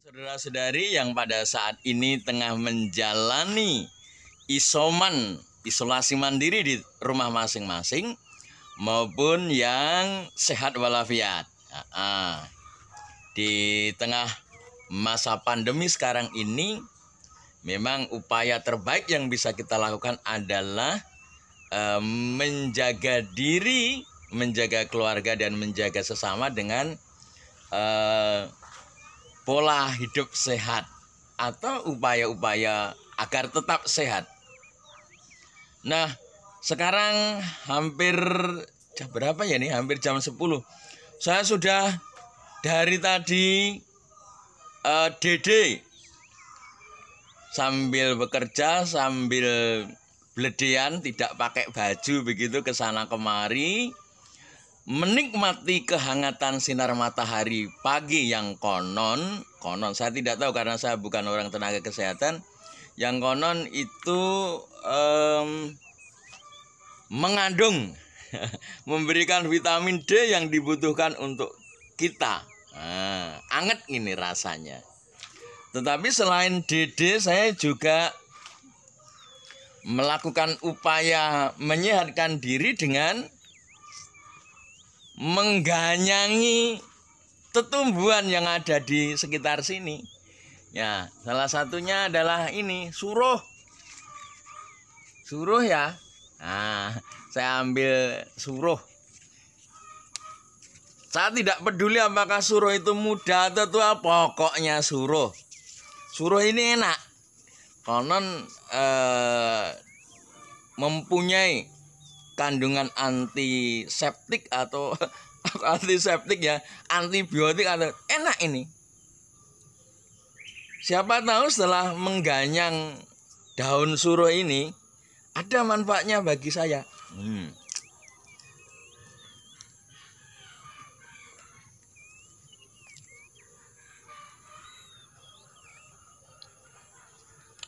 Saudara-saudari yang pada saat ini tengah menjalani isoman, isolasi mandiri di rumah masing-masing maupun yang sehat walafiat. Di tengah masa pandemi sekarang ini memang upaya terbaik yang bisa kita lakukan adalah eh, menjaga diri, menjaga keluarga dan menjaga sesama dengan eh, pola hidup sehat atau upaya-upaya agar tetap sehat. Nah, sekarang hampir jam berapa ya ini? Hampir jam 10. Saya sudah dari tadi uh, eh, DD sambil bekerja sambil beledian, tidak pakai baju begitu ke sana kemari menikmati kehangatan sinar matahari pagi yang konon konon saya tidak tahu karena saya bukan orang tenaga kesehatan yang konon itu um, mengandung memberikan vitamin D yang dibutuhkan untuk kita nah, anget ini rasanya tetapi selain DD saya juga melakukan upaya menyehatkan diri dengan mengganyangi tetumbuhan yang ada di sekitar sini. Ya, salah satunya adalah ini, suruh. Suruh ya. Nah, saya ambil suruh. Saya tidak peduli apakah suruh itu muda atau tua, pokoknya suruh. Suruh ini enak. Konon eh, mempunyai kandungan antiseptik atau antiseptik ya antibiotik atau enak ini siapa tahu setelah mengganyang daun suruh ini ada manfaatnya bagi saya hmm.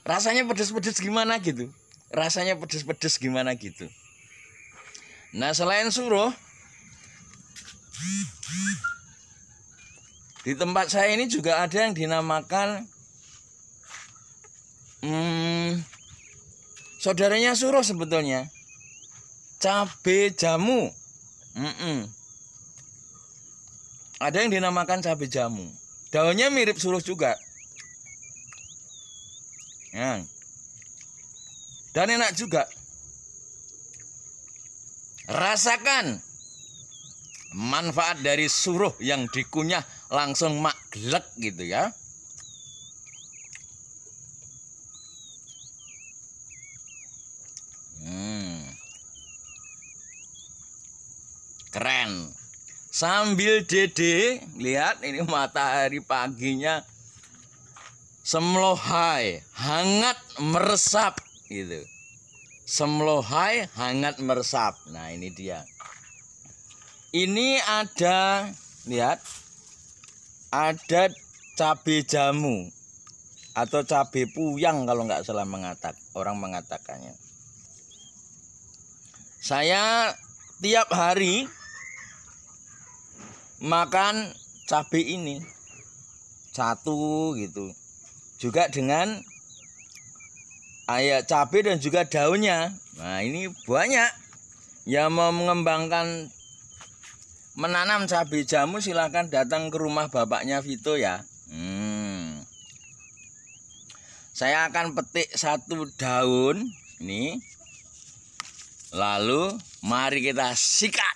rasanya pedes-pedes gimana gitu rasanya pedes-pedes gimana gitu Nah selain suruh Di tempat saya ini juga ada yang dinamakan hmm, Saudaranya suruh sebetulnya Cabe jamu mm -mm. Ada yang dinamakan cabe jamu Daunnya mirip suruh juga ya. Dan enak juga Rasakan manfaat dari suruh yang dikunyah langsung maglek gitu ya. Hmm. Keren. Sambil dede, lihat ini matahari paginya semlohai, hangat meresap gitu semlohai hangat meresap. Nah, ini dia. Ini ada lihat ada cabai jamu atau cabai puyang kalau nggak salah mengatak orang mengatakannya. Saya tiap hari makan cabai ini satu gitu. Juga dengan Ayak cabai dan juga daunnya. Nah, ini banyak yang mau mengembangkan menanam cabai jamu silahkan datang ke rumah bapaknya Vito ya. Hmm. Saya akan petik satu daun ini. Lalu mari kita sikat.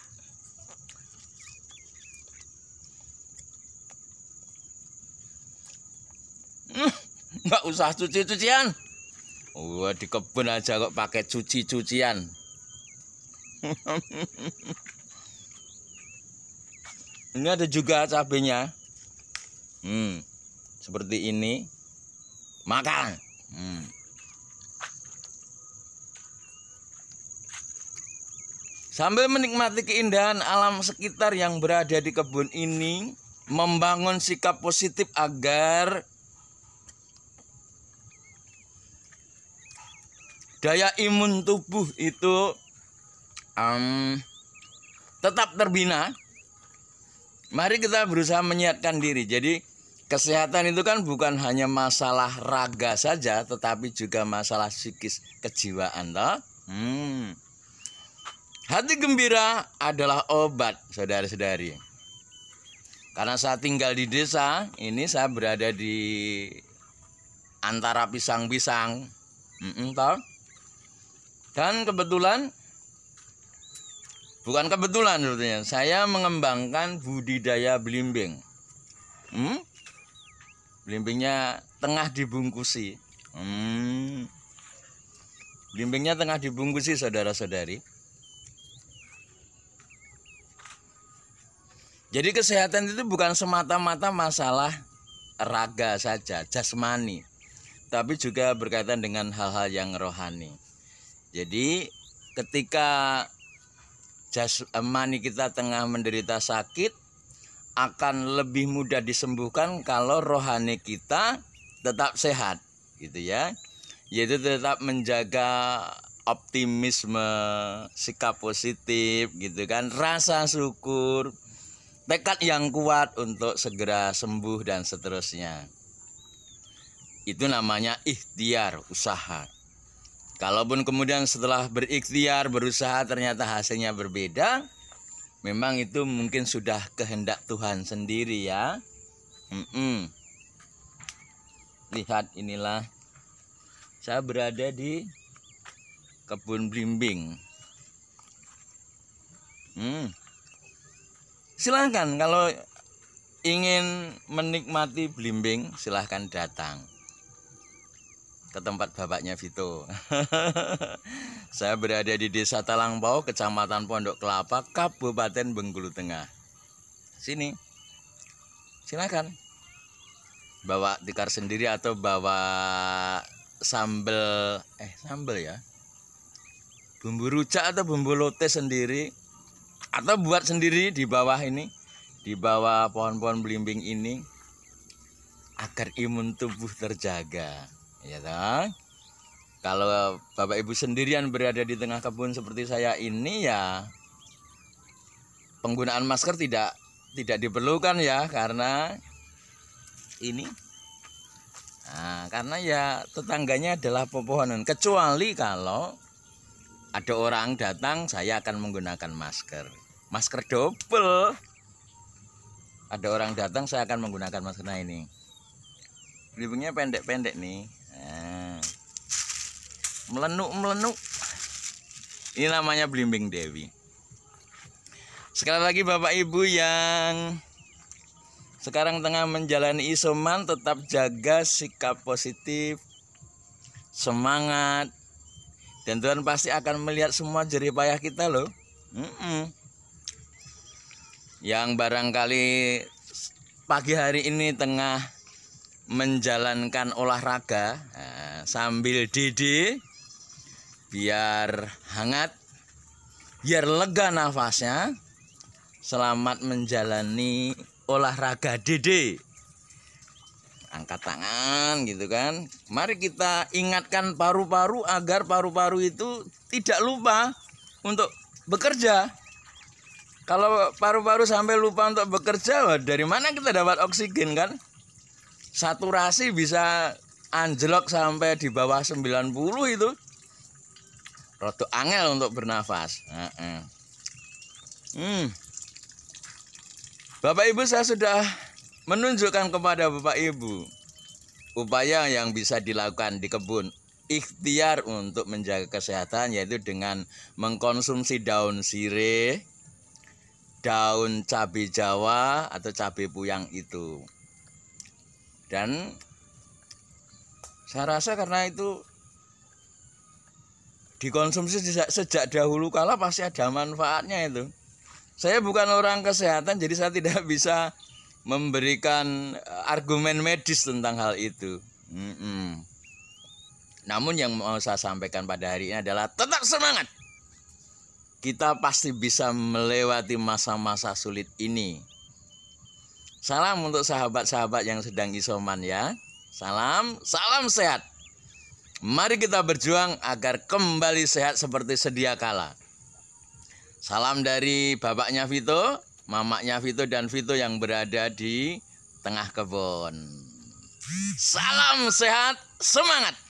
Hmm, nggak usah cuci-cucian. Wah, di kebun aja kok pakai cuci-cucian. ini ada juga cabenya. Hmm. Seperti ini. Makan. Hmm. Sambil menikmati keindahan alam sekitar yang berada di kebun ini, membangun sikap positif agar daya imun tubuh itu um, tetap terbina. Mari kita berusaha menyiapkan diri. Jadi kesehatan itu kan bukan hanya masalah raga saja, tetapi juga masalah psikis kejiwaan, toh. Hmm. Hati gembira adalah obat, saudara-saudari. Karena saya tinggal di desa, ini saya berada di antara pisang-pisang. Mm -mm, dan kebetulan bukan kebetulan sebetulnya, saya mengembangkan budidaya belimbing. Hmm? Belimbingnya tengah dibungkusi. Hmm. Belimbingnya tengah dibungkusi saudara-saudari. Jadi kesehatan itu bukan semata-mata masalah raga saja, jasmani, tapi juga berkaitan dengan hal-hal yang rohani. Jadi ketika jasmani eh, kita tengah menderita sakit akan lebih mudah disembuhkan kalau rohani kita tetap sehat gitu ya yaitu tetap menjaga optimisme sikap positif gitu kan rasa syukur tekad yang kuat untuk segera sembuh dan seterusnya itu namanya ikhtiar usaha Kalaupun kemudian setelah berikhtiar berusaha ternyata hasilnya berbeda, memang itu mungkin sudah kehendak Tuhan sendiri ya. Mm -mm. Lihat inilah saya berada di kebun blimbing. Mm. Silahkan kalau ingin menikmati blimbing silahkan datang ke tempat bapaknya Vito. Saya berada di Desa Talangbau, Kecamatan Pondok Kelapa, Kabupaten Bengkulu Tengah. Sini. Silakan. Bawa tikar sendiri atau bawa sambel eh sambel ya. Bumbu rujak atau bumbu lote sendiri atau buat sendiri di bawah ini, di bawah pohon-pohon belimbing ini agar imun tubuh terjaga ya kan kalau Bapak Ibu sendirian berada di tengah kebun seperti saya ini ya penggunaan masker tidak tidak diperlukan ya karena ini nah, karena ya tetangganya adalah pepohonan kecuali kalau ada orang datang saya akan menggunakan masker masker dobel ada orang datang saya akan menggunakan masker nah ini Libungnya pendek-pendek nih nah. melenuk melenuk ini namanya blimbing dewi sekali lagi bapak ibu yang sekarang tengah menjalani isoman tetap jaga sikap positif semangat dan Tuhan pasti akan melihat semua jerih payah kita loh mm -mm. yang barangkali pagi hari ini tengah menjalankan olahraga eh, sambil didi biar hangat biar lega nafasnya selamat menjalani olahraga DD angkat tangan gitu kan mari kita ingatkan paru-paru agar paru-paru itu tidak lupa untuk bekerja kalau paru-paru sampai lupa untuk bekerja dari mana kita dapat oksigen kan saturasi bisa anjlok sampai di bawah 90 itu rotu angel untuk bernafas. Hmm. Bapak Ibu saya sudah menunjukkan kepada Bapak Ibu upaya yang bisa dilakukan di kebun ikhtiar untuk menjaga kesehatan yaitu dengan mengkonsumsi daun sirih, daun cabai Jawa atau cabai puyang itu dan saya rasa karena itu dikonsumsi sejak, dahulu kala pasti ada manfaatnya itu saya bukan orang kesehatan jadi saya tidak bisa memberikan eh, argumen medis tentang hal itu mm -mm. namun yang mau saya sampaikan pada hari ini adalah tetap semangat kita pasti bisa melewati masa-masa sulit ini Salam untuk sahabat-sahabat yang sedang isoman ya. Salam, salam sehat. Mari kita berjuang agar kembali sehat seperti sedia kala. Salam dari bapaknya Vito, mamaknya Vito dan Vito yang berada di tengah kebun. Salam sehat, semangat.